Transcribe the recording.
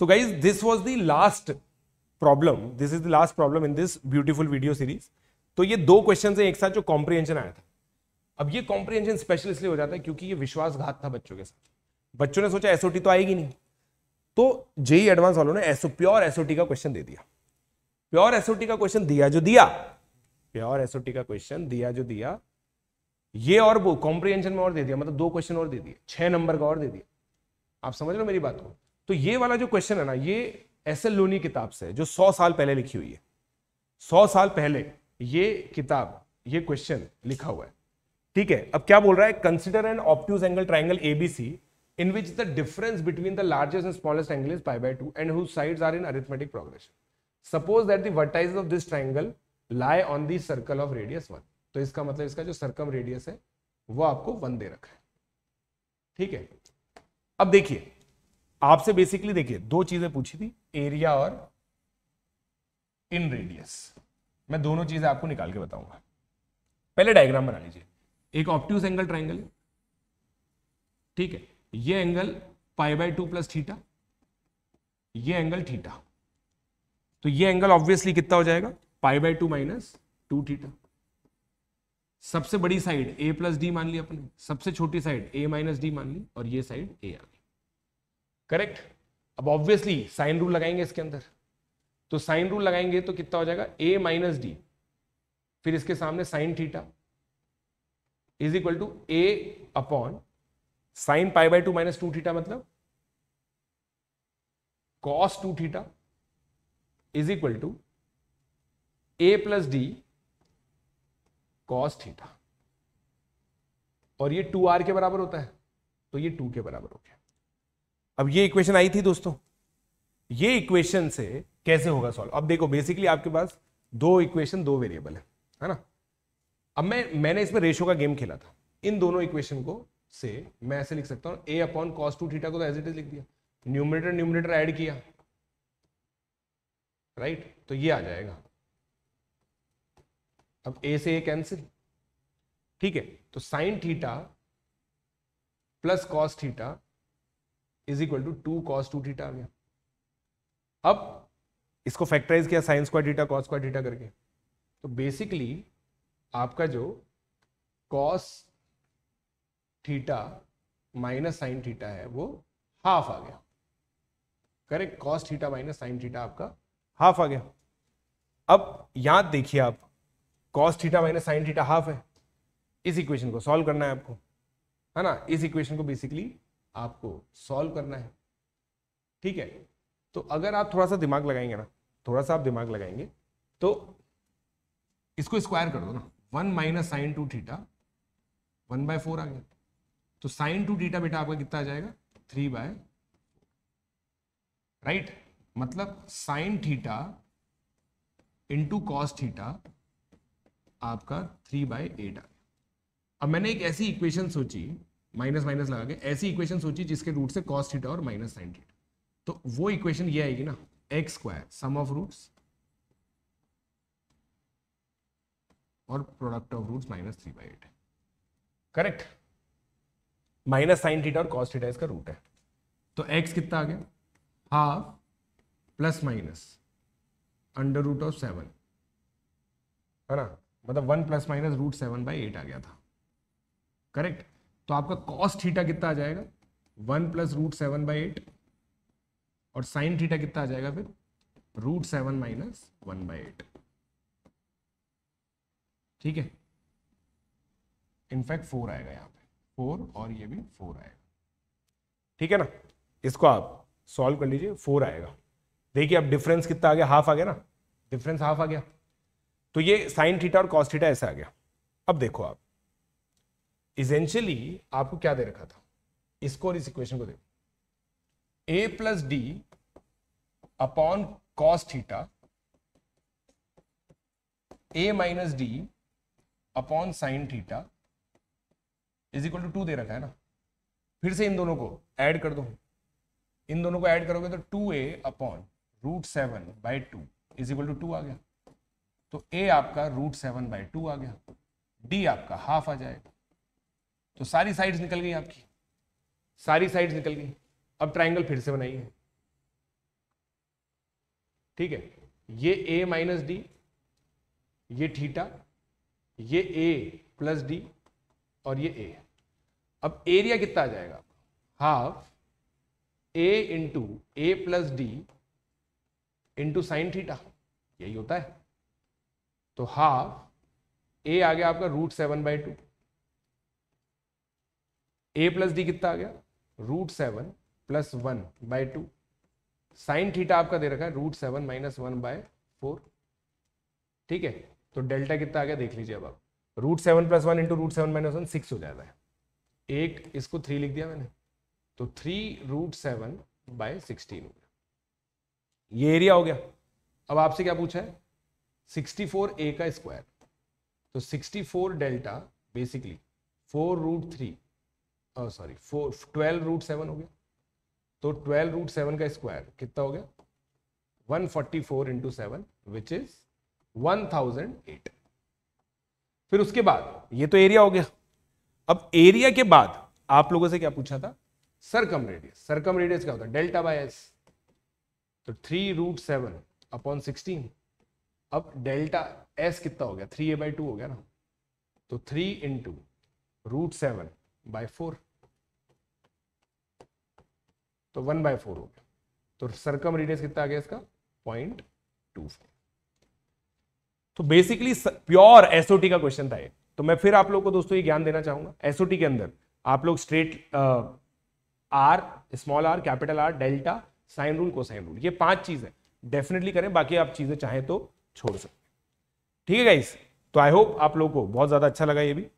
So guys, this was the last problem this is the last problem in this beautiful video series तो ये दो question है एक साथ जो कॉम्प्रिहेंशन आया था अब ये कॉम्प्रिहेंशन स्पेशल इसलिए हो जाता है क्योंकि ये विश्वासघात था बच्चों के साथ बच्चों ने सोचा एसओटी तो आएगी नहीं तो जेई एडवांस e वालों ने एसओ प्योर एसओटी का क्वेश्चन दे दिया प्योर एसओटी का क्वेश्चन दिया जो दिया प्योर एसओटी का क्वेश्चन दिया जो दिया ये और वो कॉम्प्रिहेंशन में और दे दिया मतलब दो क्वेश्चन और दे दिए छह नंबर का और दे दिया आप समझ लो मेरी बात को तो ये वाला जो क्वेश्चन है ना ये एस एल लोनी किताब से जो सौ साल पहले लिखी हुई है सौ साल पहले ये किताब ये क्वेश्चन लिखा हुआ है ठीक है अब क्या बोल रहा है consider and obtuse angle triangle ABC in which the difference between the largest and smallest angle is by by two and side are in arithmetic progression suppose that the vertices of this triangle lie on the circle of radius one तो इसका मतलब इसका जो circum radius है वो आपको one दे रखा है ठीक है अब देखिए आपसे बेसिकली देखिए दो चीजें पूछी थी एरिया और इन रेडियस मैं दोनों चीजें आपको निकाल के बताऊंगा पहले डायग्राम बना लीजिए एक ऑप्टिस एंगल ट्राइंगल है ठीक है ये angle pi by two plus theta ये एंगल थीटा तो ये एंगल ऑब्वियसली कितना हो जाएगा pi by two minus two theta सबसे बड़ी साइड ए प्लस डी मान ली अपने सबसे छोटी साइड ए माइनस डी मान ली और ये साइड ए आ गई करेक्ट अब ऑब्वियसली साइन रूल लगाएंगे इसके अंदर तो साइन रूल लगाएंगे तो कितना हो जाएगा ए माइनस डी फिर इसके सामने sine theta is equal to A upon sine pi by two minus two theta मतलब cos two theta is equal to A plus D cos theta और ये टू आर के बराबर होता है तो ये टू के बराबर हो गया अब ये इक्वेशन आई थी दोस्तों ये इक्वेशन से कैसे होगा सॉल्व अब देखो बेसिकली आपके पास दो इक्वेशन दो वेरिएबल है है ना अब मैं मैंने इसमें रेशो का गेम खेला था इन दोनों इक्वेशन को से मैं ऐसे लिख सकता हूं A upon cos two theta को तो एज इट इज लिख दिया न्यूमिनेटर न्यूमिनेटर ऐड किया राइट right? तो ये आ जाएगा अब ए से ए कैंसिल ठीक है तो sine theta plus cos theta is equal to two cos two theta आ गया अब इसको फैक्टराइज किया sine square theta cos square theta करके तो बेसिकली आपका जो cos theta minus sine theta है वो हाफ आ गया correct cos theta minus sine theta आपका हाफ आ गया अब याद देखिए आप cos theta minus sine theta half है इस इक्वेशन को सॉल्व करना है आपको है ना इस इक्वेशन को बेसिकली आपको सॉल्व करना है ठीक है तो अगर आप थोड़ा सा दिमाग लगाएंगे ना थोड़ा सा आप दिमाग लगाएंगे तो इसको स्क्वायर कर दो ना one minus sine two theta one by four आ गया तो साइन टू थीटा बेटा आपका कितना आ जाएगा थ्री बाय राइट मतलब sine theta into cos theta आपका थ्री बाय एट आ गया अब मैंने एक ऐसी इक्वेशन सोची माइनस माइनस लगा के ऐसी इक्वेशन सोचिए जिसके रूट से कॉस्ट थीटा और माइनस साइन थीटा तो वो इक्वेशन ये आएगी ना x square sum of roots और product of roots minus three by eight correct minus sine theta और कॉस्ट थीटा इसका रूट है तो एक्स कितना आ गया half plus minus under root of seven है ना मतलब one plus minus root seven by eight आ गया था करेक्ट तो आपका कॉस थीटा कितना आ जाएगा one plus root seven by eight और साइन थीटा कितना आ जाएगा फिर root seven minus one by eight ठीक है इनफैक्ट फोर आएगा यहां पे फोर और ये भी फोर आएगा ठीक है ना इसको आप सॉल्व कर लीजिए फोर आएगा देखिए अब डिफरेंस कितना आ गया हाफ आ गया ना डिफरेंस हाफ आ गया तो ये साइन थीटा और कॉस थीटा ऐसा आ गया अब देखो आप इजेंशियली आपको क्या दे रखा था इसको और इस इक्वेशन को देखो A plus D upon cos theta A minus D upon sine theta is equal to two दे रखा है ना फिर से इन दोनों को ऐड कर दो इन दोनों को ऐड करोगे तो two A upon root seven by two is equal to two आ गया तो ए आपका रूट सेवन बाई टू आ गया डी आपका हाफ आ जाएगा तो सारी साइड्स निकल गई आपकी सारी साइड्स निकल गई अब ट्राइंगल फिर से बनाइए ठीक है ये ए माइनस डी ये ठीटा ये ए प्लस डी और ये ए अब एरिया कितना आ जाएगा half A into A plus D into sine theta यही होता है तो हाफ ए आ गया आपका root seven by two A plus D कितना आ गया root seven plus one by two sine theta आपका दे रखा है root seven minus one by four ठीक है तो डेल्टा कितना आ गया देख लीजिए अब आप root seven plus one into root seven minus one six हो जाता है एक इसको थ्री लिख दिया मैंने तो three root seven by sixteen हो गया ये एरिया हो गया अब आपसे क्या पूछा है सिक्सटी फोर ए का स्क्वायर तो sixty four delta basically four root three sorry four twelve root seven हो गया तो ट्वेल्व रूट सेवन का स्क्वायर कितना हो गया one forty four into seven which is one thousand eight फिर उसके बाद ये तो एरिया हो गया अब एरिया के बाद आप लोगों से क्या पूछा था सरकम रेडियस सरकम रेडियस क्या होता है डेल्टा बाय एस तो three root seven upon sixteen अब डेल्टा एस कितना हो गया थ्री ए बाई टू हो गया ना तो three into root seven by four तो वन बाय फोर हो गया तो सरकम रेडियस कितना आ गया इसका पॉइंट टू फोर तो बेसिकली प्योर एसओटी का क्वेश्चन था ये तो मैं फिर आप लोग को दोस्तों ये ज्ञान देना चाहूंगा एसओटी के अंदर आप लोग straight R small R capital R delta sine rule को साइन रूल ये पांच चीज है डेफिनेटली करें बाकी आप चीजें चाहें तो छोड़ सकते ठीक है गाइस तो आई होप आप लोग को बहुत ज्यादा अच्छा लगा ये भी